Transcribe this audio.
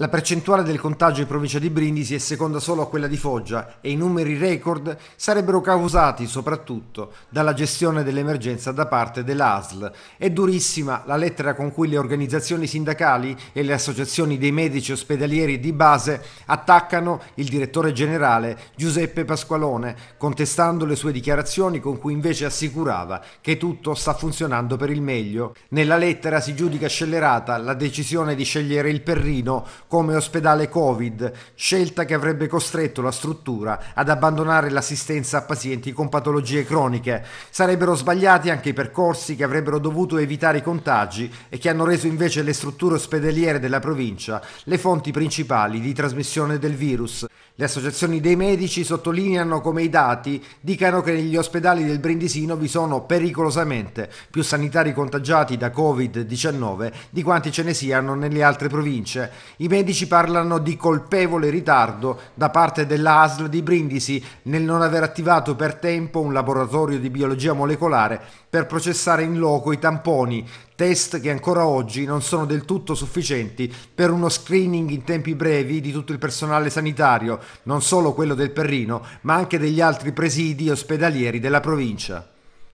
La percentuale del contagio in provincia di Brindisi è seconda solo a quella di Foggia e i numeri record sarebbero causati soprattutto dalla gestione dell'emergenza da parte dell'ASL. È durissima la lettera con cui le organizzazioni sindacali e le associazioni dei medici ospedalieri di base attaccano il direttore generale Giuseppe Pasqualone, contestando le sue dichiarazioni con cui invece assicurava che tutto sta funzionando per il meglio. Nella lettera si giudica scellerata la decisione di scegliere il Perrino come ospedale Covid, scelta che avrebbe costretto la struttura ad abbandonare l'assistenza a pazienti con patologie croniche. Sarebbero sbagliati anche i percorsi che avrebbero dovuto evitare i contagi e che hanno reso invece le strutture ospedaliere della provincia le fonti principali di trasmissione del virus. Le associazioni dei medici sottolineano come i dati dicano che negli ospedali del Brindisino vi sono pericolosamente più sanitari contagiati da Covid-19 di quanti ce ne siano nelle altre province. I medici parlano di colpevole ritardo da parte dell'ASL di Brindisi nel non aver attivato per tempo un laboratorio di biologia molecolare per processare in loco i tamponi, test che ancora oggi non sono del tutto sufficienti per uno screening in tempi brevi di tutto il personale sanitario, non solo quello del Perrino, ma anche degli altri presidi ospedalieri della provincia.